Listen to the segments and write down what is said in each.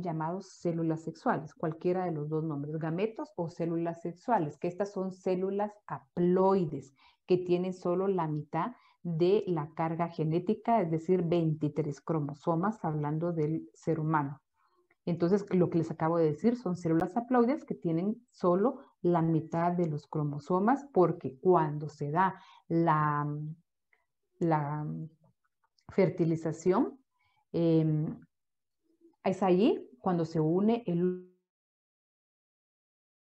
llamados células sexuales, cualquiera de los dos nombres, gametos o células sexuales, que estas son células haploides que tienen solo la mitad de la carga genética, es decir, 23 cromosomas, hablando del ser humano. Entonces, lo que les acabo de decir son células haploides que tienen solo la mitad de los cromosomas, porque cuando se da la, la fertilización, eh, es allí cuando se une el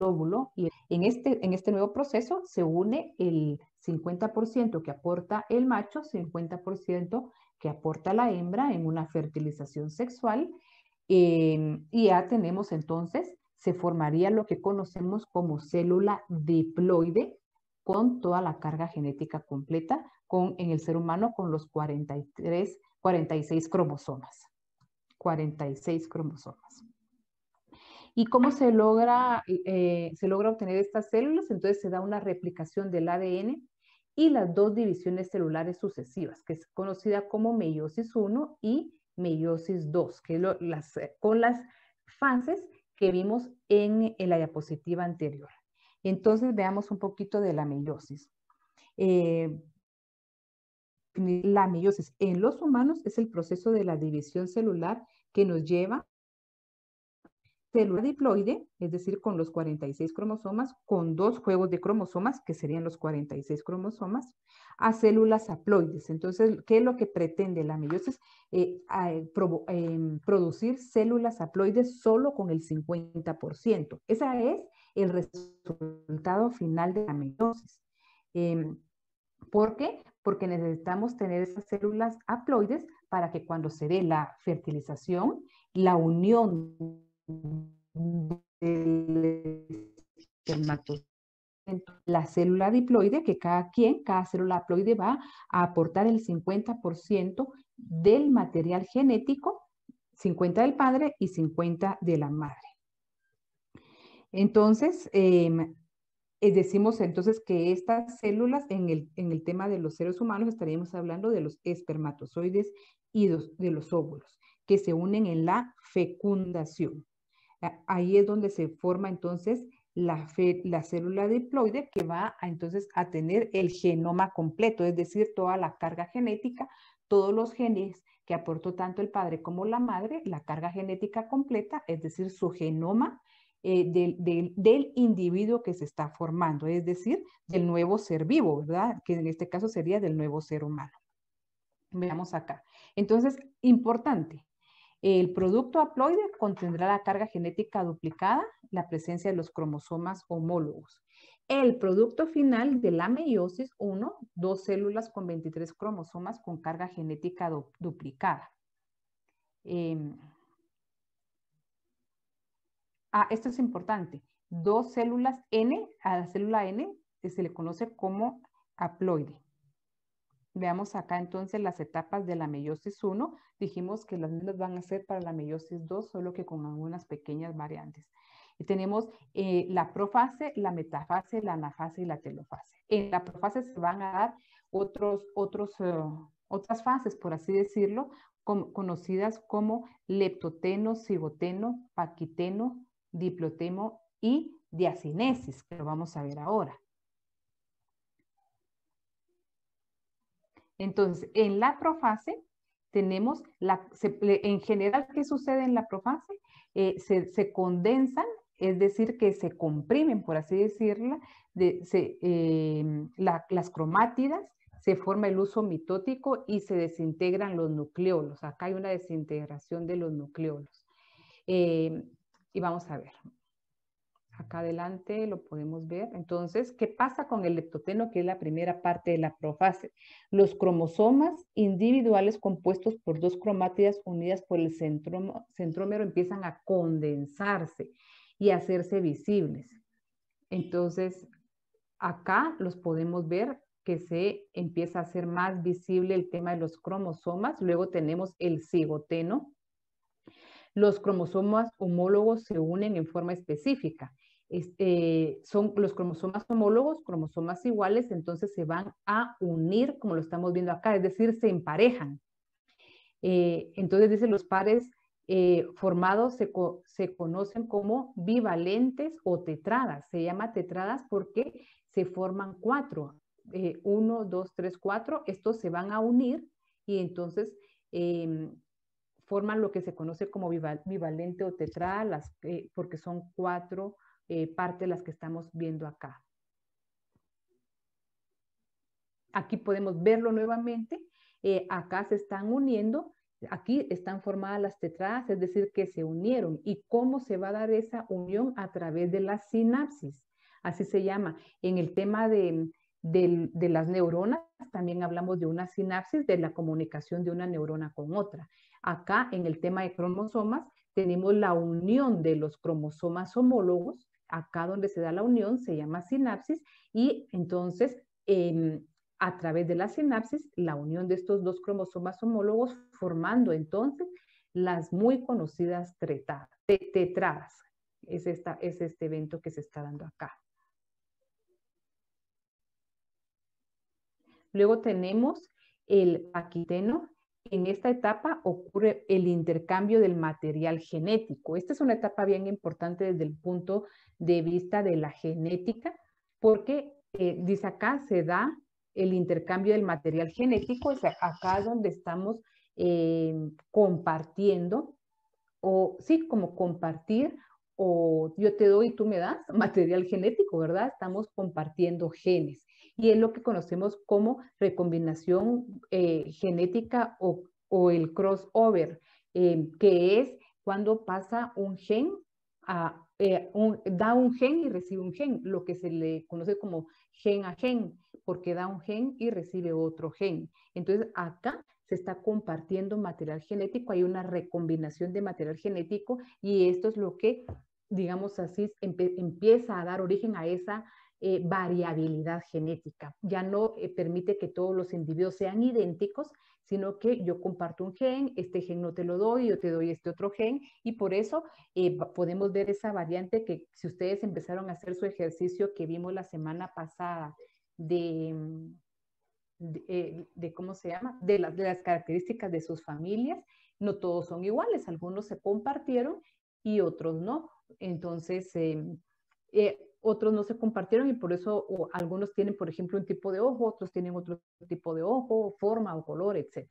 lóbulo y en este, en este nuevo proceso se une el 50% que aporta el macho, 50% que aporta la hembra en una fertilización sexual em, y ya tenemos entonces, se formaría lo que conocemos como célula diploide con toda la carga genética completa con, en el ser humano con los 43, 46 cromosomas. 46 cromosomas. ¿Y cómo se logra, eh, se logra obtener estas células? Entonces se da una replicación del ADN y las dos divisiones celulares sucesivas, que es conocida como meiosis 1 y meiosis 2, que las, con las fases que vimos en, la diapositiva anterior. Entonces veamos un poquito de la meiosis. Eh, la meiosis en los humanos es el proceso de la división celular que nos lleva célula diploide, es decir, con los 46 cromosomas, con dos juegos de cromosomas, que serían los 46 cromosomas, a células haploides. Entonces, ¿qué es lo que pretende la meiosis? Eh, eh, em, producir células haploides solo con el 50%. Ese es el resultado final de la meiosis. Em, ¿Por qué? porque necesitamos tener esas células haploides para que cuando se dé la fertilización, la unión del la célula diploide, que cada quien, cada célula haploide va a aportar el 50% del material genético, 50 del padre y 50 de la madre. Entonces, em, eh, decimos entonces que estas células, en el, tema de los seres humanos, estaríamos hablando de los espermatozoides y de los óvulos, que se unen en la fecundación. Ahí es donde se forma entonces la, la célula diploide que va a, entonces a tener el genoma completo, es decir, toda la carga genética, todos los genes que aportó tanto el padre como la madre, la carga genética completa, es decir, su genoma eh, del, individuo que se está formando, es decir, del nuevo ser vivo, ¿verdad? Que en este caso sería del nuevo ser humano. Veamos acá. Entonces, importante, el producto haploide contendrá la carga genética duplicada, la presencia de los cromosomas homólogos. El producto final de la meiosis 1, dos células con 23 cromosomas con carga genética duplicada. Em, Ah, esto es importante. Dos células N, a la célula N se le conoce como haploide. Veamos acá entonces las etapas de la meiosis 1. Dijimos que las mismas van a ser para la meiosis 2, solo que con algunas pequeñas variantes. Y tenemos eh, la profase, la metafase, la anafase y la telofase. En la profase se van a dar otros, otros, eh, otras fases, por así decirlo, conocidas como leptoteno, cigoteno, paquiteno, diplotemo y diacinesis, que lo vamos a ver ahora. Entonces, en la profase tenemos, la, en general, ¿qué sucede en la profase? Eh, se, condensan, es decir, que se comprimen, por así decirlo, de, em, las cromátidas, se forma el uso mitótico y se desintegran los nucleolos. Acá hay una desintegración de los nucleolos. Em, y vamos a ver. Acá adelante lo podemos ver. Entonces, ¿qué pasa con el leptoteno, que es la primera parte de la profase? Los cromosomas individuales compuestos por dos cromátidas unidas por el centrómero empiezan a condensarse y a hacerse visibles. Entonces, acá los podemos ver que se empieza a hacer más visible el tema de los cromosomas. Luego tenemos el cigoteno, los cromosomas homólogos se unen en forma específica. Eh, son los cromosomas homólogos, cromosomas iguales, entonces se van a unir, como lo estamos viendo acá, es decir, se emparejan. Eh, entonces, dicen los pares eh, formados se, conocen como bivalentes o tetradas. Se llama tetradas porque se forman cuatro. uno, dos, tres, cuatro. Estos se van a unir y entonces em, forman lo que se conoce como bivalente o tetral, porque son cuatro eh, partes las que estamos viendo acá. Aquí podemos verlo nuevamente. Eh, acá se están uniendo, aquí están formadas las tetradas, es decir, que se unieron. ¿Y cómo se va a dar esa unión? A través de la sinapsis, así se llama. En el tema de, las neuronas, también hablamos de una sinapsis, de la comunicación de una neurona con otra. Acá en el tema de cromosomas tenemos la unión de los cromosomas homólogos, acá donde se da la unión se llama sinapsis y entonces a través de la sinapsis la unión de estos dos cromosomas homólogos formando entonces las muy conocidas tetradas. Es, es este evento que se está dando acá. Luego tenemos el paquiteno, en esta etapa ocurre el intercambio del material genético. Esta es una etapa bien importante desde el punto de vista de la genética, porque eh, dice acá se da el intercambio del material genético, Es acá donde estamos eh, compartiendo, o sí, como compartir, o yo te doy y tú me das material genético, ¿verdad? Estamos compartiendo genes y es lo que conocemos como recombinación eh, genética o, el crossover, eh, que es cuando pasa un gen a, eh, da un gen y recibe un gen, lo que se le conoce como gen a gen, porque da un gen y recibe otro gen. Entonces, acá se está compartiendo material genético, hay una recombinación de material genético y esto es lo que, digamos así, empieza a dar origen a esa eh, variabilidad genética. Ya no eh, permite que todos los individuos sean idénticos, sino que yo comparto un gen, este gen no te lo doy, yo te doy este otro gen, y por eso eh, podemos ver esa variante que si ustedes empezaron a hacer su ejercicio que vimos la semana pasada de, mm, de, cómo se llama, de, las características de sus familias, no todos son iguales, algunos se compartieron y otros no. Entonces, em, otros no se compartieron y por eso algunos tienen, por ejemplo, un tipo de ojo, otros tienen otro tipo de ojo, forma o color, etc.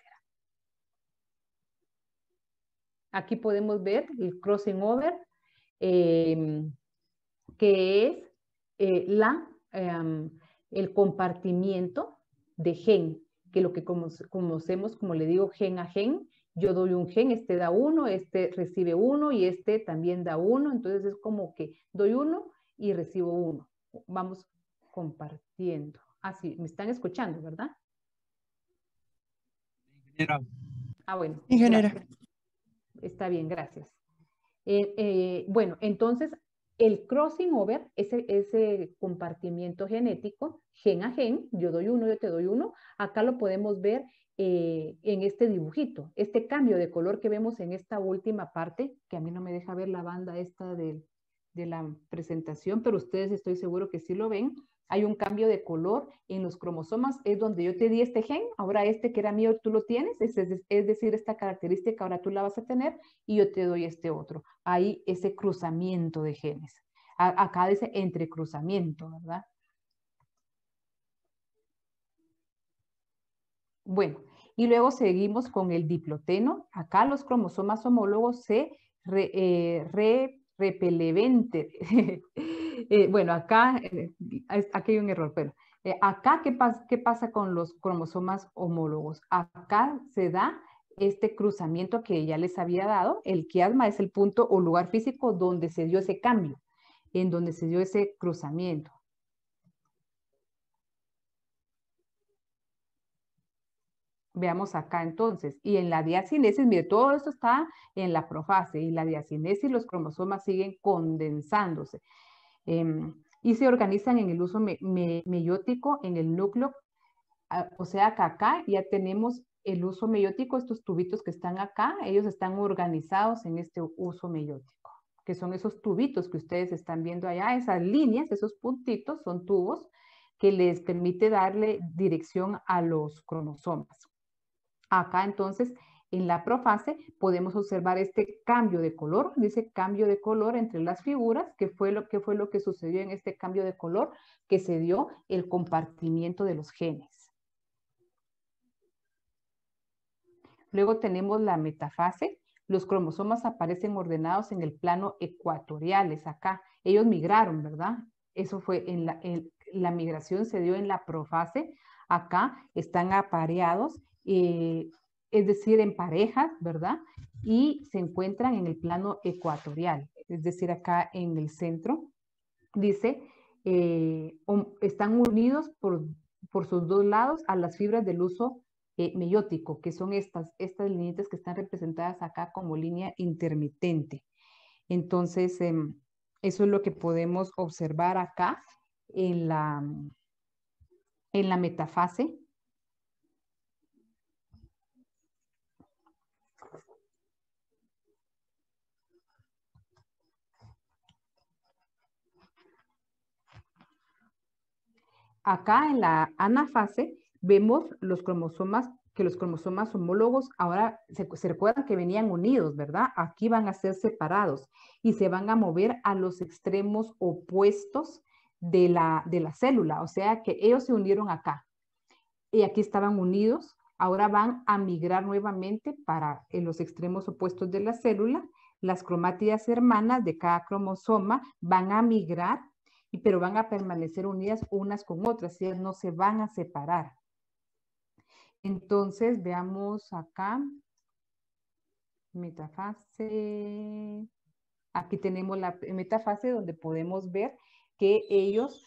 Aquí podemos ver el crossing over, em, que es eh, la, em, el compartimiento de gen, que lo que conocemos, como le digo, gen a gen, yo doy un gen, este da uno, este recibe uno y este también da uno, entonces es como que doy uno y recibo uno. Vamos compartiendo. Así, ah, sí, me están escuchando, ¿verdad? Ah, bueno. Ingeniero. Está bien, gracias. Eh, eh, bueno, entonces el crossing over, ese, ese compartimiento genético, gen a gen, yo doy uno, yo te doy uno, acá lo podemos ver eh, en este dibujito, este cambio de color que vemos en esta última parte, que a mí no me deja ver la banda esta del de la presentación, pero ustedes estoy seguro que sí lo ven, hay un cambio de color en los cromosomas, es donde yo te di este gen, ahora este que era mío tú lo tienes, es, decir, esta característica ahora tú la vas a tener y yo te doy este otro. Ahí ese cruzamiento de genes. acá dice entrecruzamiento, ¿verdad? Bueno, y luego seguimos con el diploteno. Acá los cromosomas homólogos se re eh, repelevente. Eh, bueno, acá, eh, aquí hay un error, pero eh, acá, ¿qué, ¿qué pasa con los cromosomas homólogos? Acá se da este cruzamiento que ya les había dado. El quiasma es el punto o lugar físico donde se dio ese cambio, en donde se dio ese cruzamiento. Veamos acá entonces, y en la diacinesis, mire, todo esto está en la profase, y la diacinesis los cromosomas siguen condensándose. Em, y se organizan en el uso meiótico en el núcleo, ah, o sea acá ya tenemos el uso meiótico, estos tubitos que están acá, ellos están organizados en este uso meiótico, que son esos tubitos que ustedes están viendo allá, esas líneas, esos puntitos son tubos que les permite darle dirección a los cromosomas. Acá entonces en la profase podemos observar este cambio de color, dice cambio de color entre las figuras, que fue lo que, fue lo que sucedió en este cambio de color que se dio el compartimiento de los genes. Luego tenemos la metafase. Los cromosomas aparecen ordenados en el plano ecuatoriales acá. Ellos migraron, ¿verdad? Eso fue la, en, la migración se dio en la profase. Acá están apareados eh, es decir, en parejas, ¿verdad? Y se encuentran en el plano ecuatorial, es decir, acá en el centro. Dice, eh, están unidos por, por, sus dos lados a las fibras del uso eh, meiótico, que son estas, estas líneas que están representadas acá como línea intermitente. Entonces, em, eso es lo que podemos observar acá en la, en la metafase Acá en la anafase vemos los cromosomas, que los cromosomas homólogos ahora se, recuerdan que venían unidos, ¿verdad? Aquí van a ser separados y se van a mover a los extremos opuestos de la, de la célula, o sea que ellos se unieron acá y aquí estaban unidos, ahora van a migrar nuevamente para en los extremos opuestos de la célula. Las cromátidas hermanas de cada cromosoma van a migrar pero van a permanecer unidas unas con otras, ellas no se van a separar. Entonces, veamos acá, metafase, aquí tenemos la metafase donde podemos ver que ellos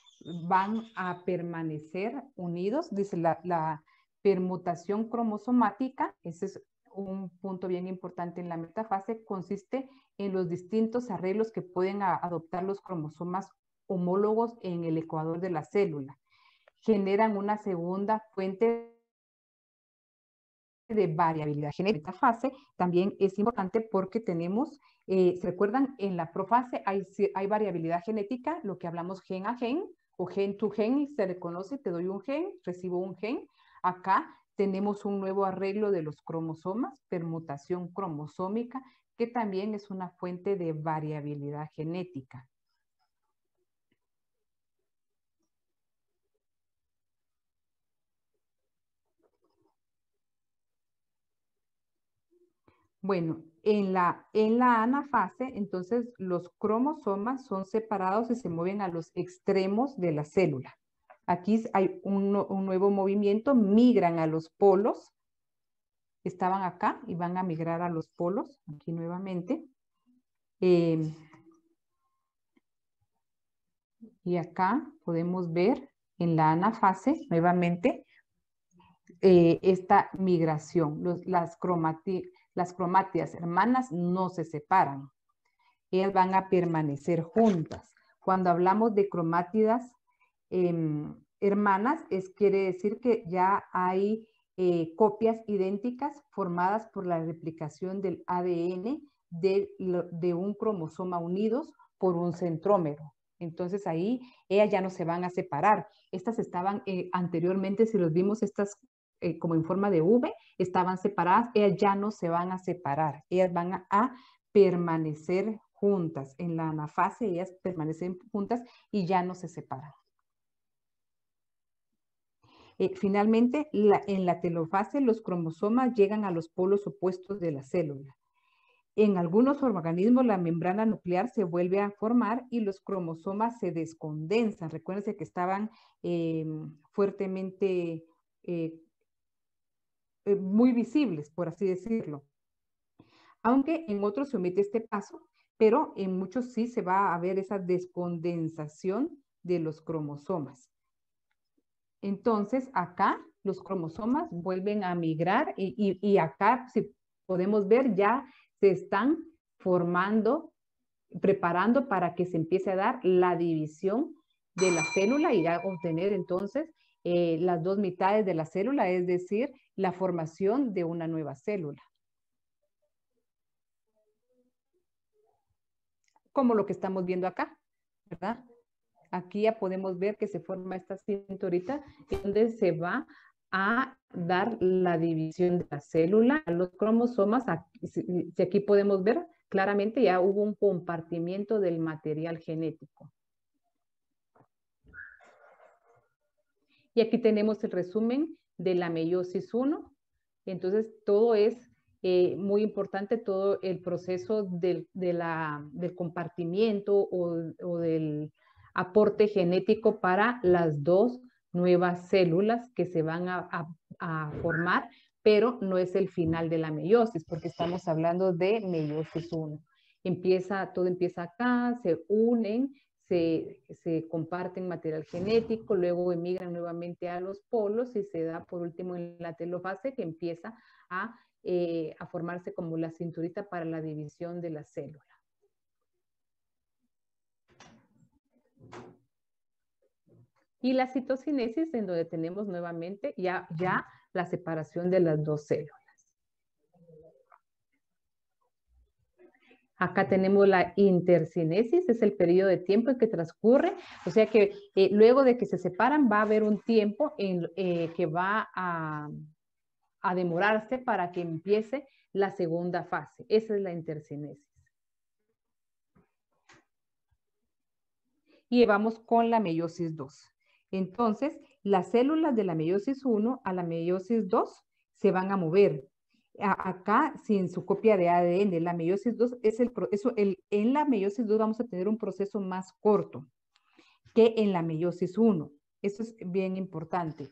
van a permanecer unidos, dice la, la permutación cromosomática, ese es un punto bien importante en la metafase consiste en los distintos arreglos que pueden adoptar los cromosomas homólogos en el ecuador de la célula. Generan una segunda fuente de variabilidad genética. Esta fase también es importante porque tenemos, eh, ¿se recuerdan? En la profase hay, hay variabilidad genética, lo que hablamos gen a gen o gen to gen, y se reconoce, te doy un gen, recibo un gen. Acá tenemos un nuevo arreglo de los cromosomas, permutación cromosómica, que también es una fuente de variabilidad genética. Bueno, en la, en la anafase, entonces los cromosomas son separados y se mueven a los extremos de la célula. Aquí hay un, nuevo movimiento, migran a los polos. Estaban acá y van a migrar a los polos, aquí nuevamente. Em, y acá podemos ver en la anafase nuevamente eh, esta migración. las cromáticas las cromátidas hermanas no se separan. Ellas van a permanecer juntas. Cuando hablamos de cromátidas em, hermanas, es, quiere decir que ya hay eh, copias idénticas formadas por la replicación del ADN de, un cromosoma unidos por un centrómero. Entonces ahí ellas ya no se van a separar. Estas estaban eh, anteriormente, si los vimos, estas eh, como en forma de V, estaban separadas, ellas ya no se van a separar, ellas van a, permanecer juntas. En la anafase ellas permanecen juntas y ya no se separan. Eh, finalmente, en la telofase los cromosomas llegan a los polos opuestos de la célula. En algunos organismos la membrana nuclear se vuelve a formar y los cromosomas se descondensan. Recuérdense que estaban eh, fuertemente eh, muy visibles, por así decirlo. Aunque en otros se omite este paso, pero en muchos sí se va a ver esa descondensación de los cromosomas. Entonces, acá los cromosomas vuelven a migrar y, acá, si podemos ver, ya se están formando, preparando para que se empiece a dar la división de la célula y ya obtener entonces eh, las dos mitades de la célula, es decir, la formación de una nueva célula. Como lo que estamos viendo acá, ¿verdad? Aquí ya podemos ver que se forma esta cinturita donde se va a dar la división de la célula a los cromosomas. Y aquí podemos ver, claramente ya hubo un compartimiento del material genético. Y aquí tenemos el resumen de la meiosis 1. Entonces, todo es eh, muy importante, todo el proceso del, del compartimiento o, del aporte genético para las dos nuevas células que se van a, formar, pero no es el final de la meiosis, porque estamos hablando de meiosis 1. Empieza, todo empieza acá, se unen, se, comparten material genético, luego emigran nuevamente a los polos y se da por último en la telofase que empieza eh, a, formarse como la cinturita para la división de la célula. Y la citocinesis en donde tenemos nuevamente ya, ya la separación de las dos células. Acá tenemos la intercinesis, es el periodo de tiempo en que transcurre, o sea que eh, luego de que se separan va a haber un tiempo en, eh, que va a, a demorarse para que empiece la segunda fase. Esa es la intercinesis. Y vamos con la meiosis 2. Entonces, las células de la meiosis 1 a la meiosis 2 se van a mover Acá, sin su copia de ADN, la meiosis 2, es el, proceso, en la meiosis 2 vamos a tener un proceso más corto que en la meiosis 1. Eso es bien importante.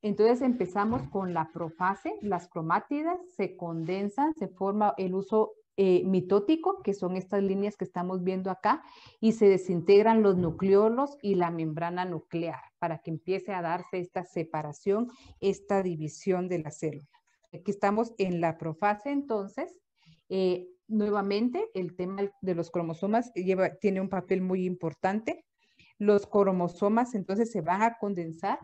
Entonces empezamos con la profase, las cromátidas se condensan, se forma el uso eh, mitótico, que son estas líneas que estamos viendo acá, y se desintegran los nucleolos y la membrana nuclear para que empiece a darse esta separación, esta división de la célula. Aquí estamos en la profase entonces. Eh, nuevamente, el tema de los cromosomas lleva, tiene un papel muy importante. Los cromosomas entonces se van a condensar.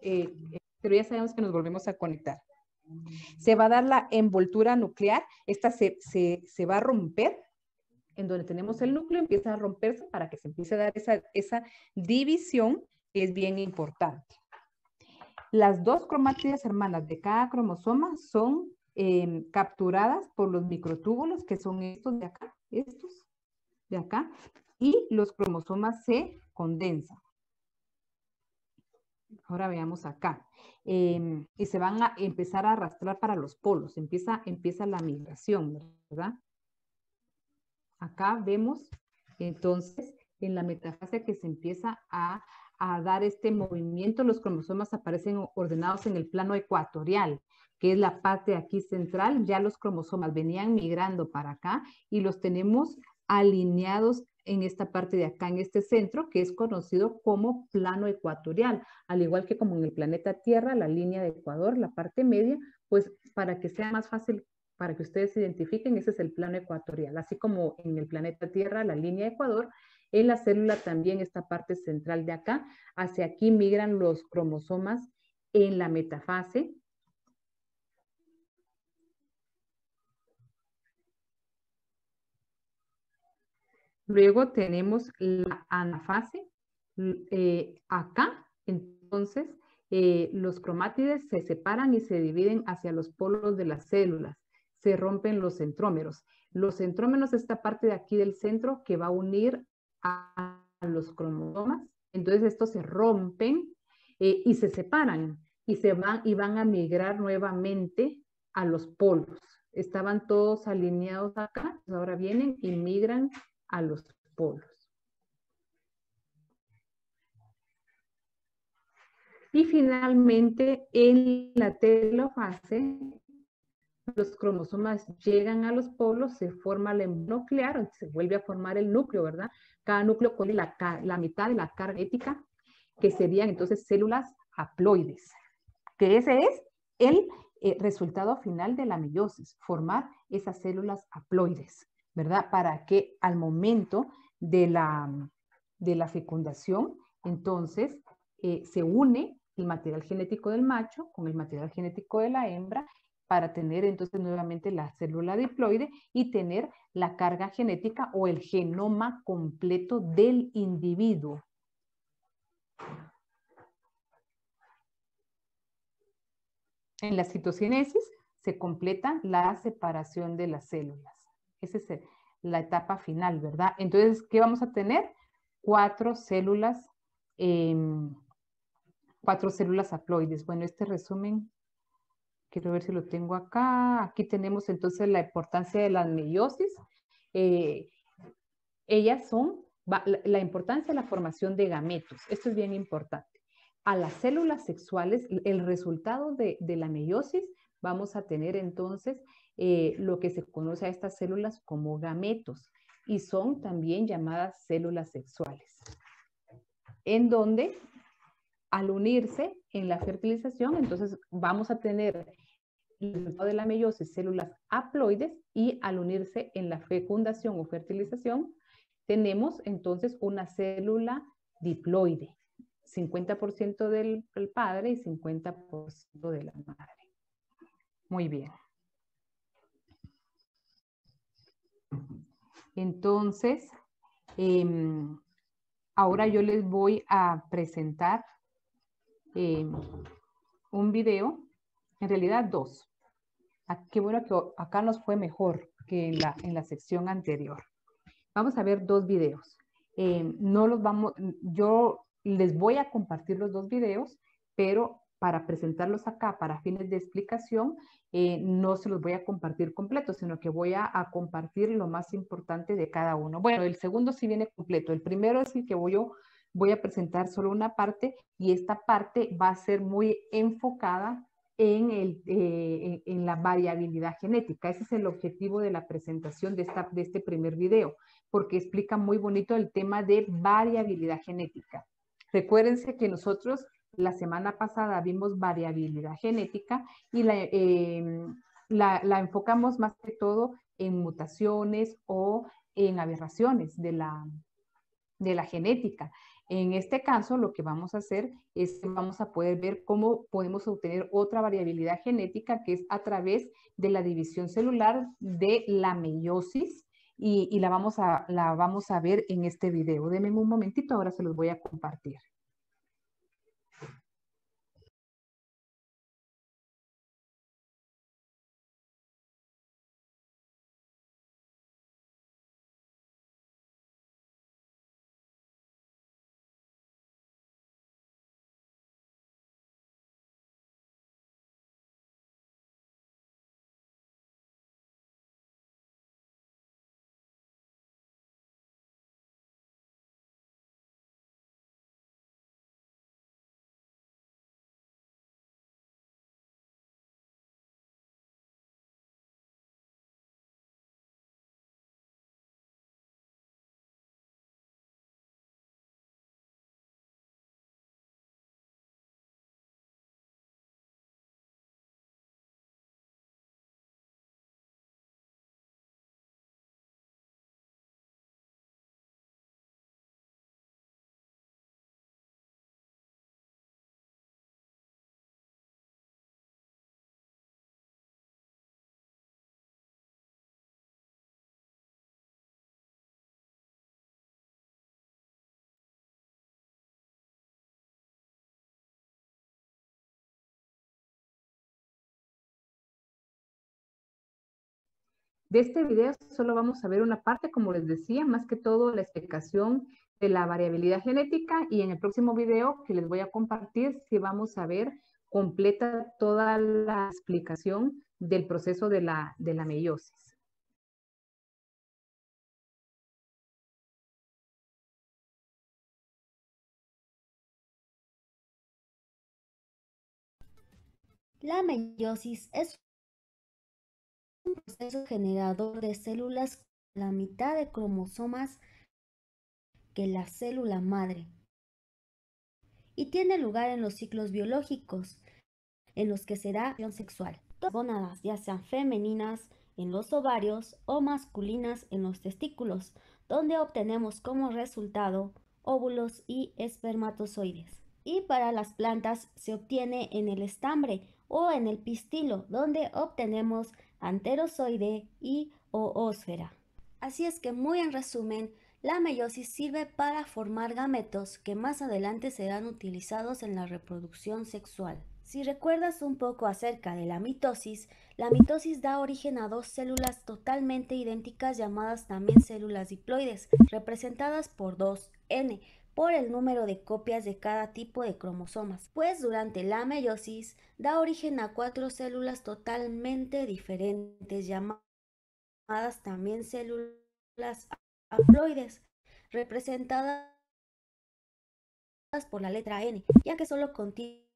Eh, pero ya sabemos que nos volvemos a conectar. Se va a dar la envoltura nuclear. Esta se, va a romper en donde tenemos el núcleo empieza a romperse para que se empiece a dar esa, esa división que es bien importante. Las dos cromátidas hermanas de cada cromosoma son em, capturadas por los microtúbulos, que son estos de acá, estos de acá, y los cromosomas se condensan. Ahora veamos acá. Em, y se van a empezar a arrastrar para los polos. Empieza, empieza la migración, ¿verdad? Acá vemos, entonces, en la metafase que se empieza a a dar este movimiento, los cromosomas aparecen ordenados en el plano ecuatorial, que es la parte aquí central. Ya los cromosomas venían migrando para acá y los tenemos alineados en esta parte de acá, en este centro, que es conocido como plano ecuatorial. Al igual que como en el planeta Tierra, la línea de Ecuador, la parte media, pues para que sea más fácil para que ustedes identifiquen, ese es el plano ecuatorial. Así como en el planeta Tierra, la línea de Ecuador, en la célula también esta parte central de acá, hacia aquí migran los cromosomas en la metafase. Luego tenemos la anafase, eh, acá, entonces, eh, los cromátides se separan y se dividen hacia los polos de las células. Se rompen los centrómeros. Los centrómeros, esta parte de aquí del centro que va a unir a los cromosomas. Entonces estos se rompen eh, y se separan y, se van, y van a migrar nuevamente a los polos. Estaban todos alineados acá, pues ahora vienen y migran a los polos. Y finalmente, en la telofase, los cromosomas llegan a los polos, se forma el nuclear, se vuelve a formar el núcleo, ¿verdad? Cada núcleo con la, mitad de la carga ética, que serían entonces células haploides, que ese es el eh, resultado final de la meiosis, formar esas células haploides, ¿verdad? Para que al momento de la, de la fecundación, entonces eh, se une el material genético del macho con el material genético de la hembra para tener entonces nuevamente la célula diploide y tener la carga genética o el genoma completo del individuo. En la citocinesis se completa la separación de las células. Esa es la etapa final, ¿verdad? Entonces, ¿qué vamos a tener? Cuatro células, em, cuatro células haploides. Bueno, este resumen quiero ver si lo tengo acá, aquí tenemos entonces la importancia de las meiosis. Eh, ellas son la, importancia de la formación de gametos, esto es bien importante. A las células sexuales, el resultado de, la meiosis, vamos a tener entonces eh, lo que se conoce a estas células como gametos y son también llamadas células sexuales, en donde al unirse en la fertilización, entonces vamos a tener el resultado de la meiosis células haploides y al unirse en la fecundación o fertilización, tenemos entonces una célula diploide, 50% del, padre y 50% de la madre. Muy bien. Entonces, em, ahora yo les voy a presentar eh, un video, en realidad dos. Ah, qué bueno que acá nos fue mejor que en la, en la sección anterior. Vamos a ver dos videos. Eh, no los vamos, yo les voy a compartir los dos videos, pero para presentarlos acá para fines de explicación, eh, no se los voy a compartir completo sino que voy a, compartir lo más importante de cada uno. Bueno, el segundo sí viene completo. El primero es el que voy a voy a presentar solo una parte y esta parte va a ser muy enfocada eh, en, la variabilidad genética. Ese es el objetivo de la presentación de, esta, de este primer video, porque explica muy bonito el tema de variabilidad genética. Recuérdense que nosotros la semana pasada vimos variabilidad genética y la, eh, la enfocamos más que todo en mutaciones o en aberraciones de la, de la genética. En este caso, lo que vamos a hacer es que vamos a poder ver cómo podemos obtener otra variabilidad genética que es a través de la división celular de la meiosis y, y la, vamos a, la vamos a ver en este video. Deme un momentito, ahora se los voy a compartir. De este video solo vamos a ver una parte, como les decía, más que todo la explicación de la variabilidad genética y en el próximo video que les voy a compartir si vamos a ver completa toda la explicación del proceso de la, de la meiosis. La meiosis es proceso generador de células con la mitad de cromosomas que la célula madre y tiene lugar en los ciclos biológicos en los que da acción sexual. gónadas, ya sean femeninas en los ovarios o masculinas en los testículos, donde obtenemos como resultado óvulos y espermatozoides. Y para las plantas se obtiene en el estambre o en el pistilo, donde obtenemos anterozoide y oósfera. Así es que muy en resumen, la meiosis sirve para formar gametos que más adelante serán utilizados en la reproducción sexual. Si recuerdas un poco acerca de la mitosis, la mitosis da origen a dos células totalmente idénticas llamadas también células diploides, representadas por 2 N, por el número de copias de cada tipo de cromosomas, pues durante la meiosis da origen a cuatro células totalmente diferentes llamadas también células haploides, representadas por la letra N, ya que solo contienen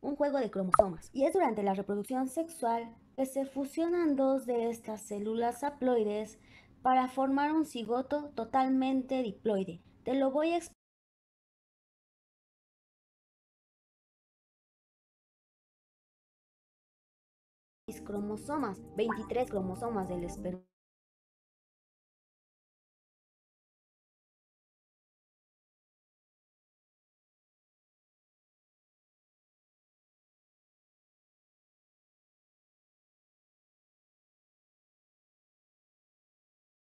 un juego de cromosomas. Y es durante la reproducción sexual que se fusionan dos de estas células haploides para formar un cigoto totalmente diploide. Te lo voy a explicar. cromosomas, 23 cromosomas del esperma.